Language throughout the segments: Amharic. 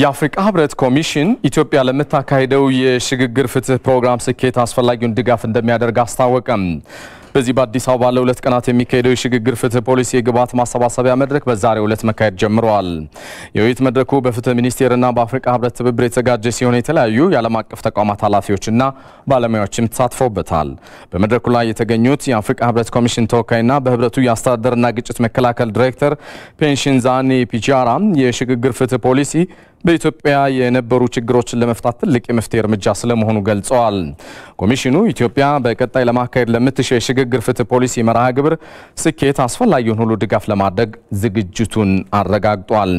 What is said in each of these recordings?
የአፍሪካ ህብረት ኮሚሽን ኢትዮጵያ ለምታካሄደው የሽግግር ፍትህ ፕሮግራም ስኬት አስፈላጊውን ድጋፍ እንደሚያደርግ አስታወቀም። በዚህ በአዲስ አበባ ለሁለት ቀናት የሚካሄደው የሽግግር ፍትህ ፖሊሲ የግብዓት ማሰባሰቢያ መድረክ በዛሬው ዕለት መካሄድ ጀምረዋል። የውይይት መድረኩ በፍትህ ሚኒስቴርና በአፍሪካ ህብረት ትብብር የተዘጋጀ ሲሆን የተለያዩ የዓለም አቀፍ ተቋማት ኃላፊዎችና ባለሙያዎችም ተሳትፈውበታል። በመድረኩ ላይ የተገኙት የአፍሪካ ህብረት ኮሚሽን ተወካይና በህብረቱ የአስተዳደርና ግጭት መከላከል ዲሬክተር ፔንሽን ዛኔ ፒጃራም የሽግግር ፍትህ ፖሊሲ በኢትዮጵያ የነበሩ ችግሮችን ለመፍታት ትልቅ የመፍትሄ እርምጃ ስለመሆኑ ገልጸዋል። ኮሚሽኑ ኢትዮጵያ በቀጣይ ለማካሄድ ለምትሽ የሽግግር ፍትህ ፖሊሲ መርሃ ግብር ስኬት አስፈላጊውን ሁሉ ድጋፍ ለማድረግ ዝግጅቱን አረጋግጧል።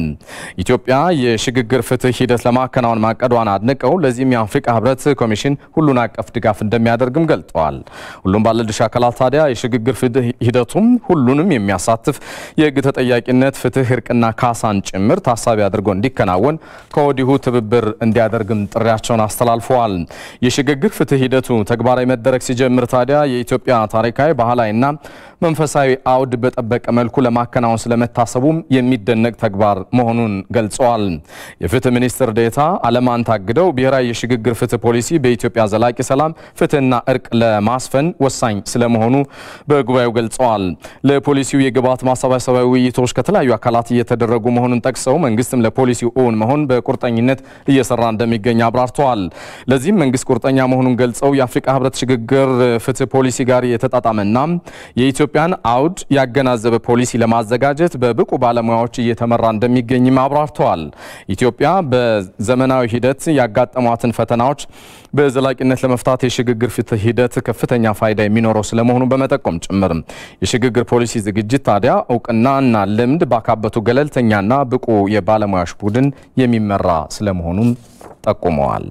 ኢትዮጵያ የሽግግር ፍትህ ሂደት ለማከናወን ማቀዷን አድንቀው ለዚህም የአፍሪካ ህብረት ኮሚሽን ሁሉን አቀፍ ድጋፍ እንደሚያደርግም ገልጠዋል። ሁሉም ባለድርሻ አካላት ታዲያ የሽግግር ፍትህ ሂደቱም ሁሉንም የሚያሳትፍ የህግ ተጠያቂነት፣ ፍትህ፣ እርቅና ካሳን ጭምር ታሳቢ አድርጎ እንዲከናወን ከወዲሁ ትብብር እንዲያደርግም ጥሪያቸውን አስተላልፈዋል። የሽግግር ፍትህ ሂደቱ ተግባራዊ መደረግ ሲጀምር ታዲያ የኢትዮጵያ ታሪካዊ ባህላዊና መንፈሳዊ አውድ በጠበቀ መልኩ ለማከናወን ስለመታሰቡም የሚደነቅ ተግባር መሆኑን ገልጸዋል። የፍትህ ሚኒስትር ዴታ አለማን ታግደው ብሔራዊ የሽግግር ፍትህ ፖሊሲ በኢትዮጵያ ዘላቂ ሰላም፣ ፍትህና እርቅ ለማስፈን ወሳኝ ስለመሆኑ በጉባኤው ገልጸዋል። ለፖሊሲው የግብዓት ማሰባሰቢያ ውይይቶች ከተለያዩ አካላት እየተደረጉ መሆኑን ጠቅሰው መንግስትም ለፖሊሲው እውን መሆን ለማስፈን በቁርጠኝነት እየሰራ እንደሚገኝ አብራርተዋል። ለዚህም መንግስት ቁርጠኛ መሆኑን ገልጸው የአፍሪካ ህብረት ሽግግር ፍትህ ፖሊሲ ጋር የተጣጣመና የኢትዮጵያን አውድ ያገናዘበ ፖሊሲ ለማዘጋጀት በብቁ ባለሙያዎች እየተመራ እንደሚገኝም አብራርተዋል። ኢትዮጵያ በዘመናዊ ሂደት ያጋጠሟትን ፈተናዎች በዘላቂነት ለመፍታት የሽግግር ፍትህ ሂደት ከፍተኛ ፋይዳ የሚኖረው ስለመሆኑ በመጠቆም ጭምር የሽግግር ፖሊሲ ዝግጅት ታዲያ እውቅናና ልምድ ባካበቱ ገለልተኛና ብቁ የባለሙያዎች ቡድን የሚ የሚመራ ስለመሆኑም ጠቁመዋል።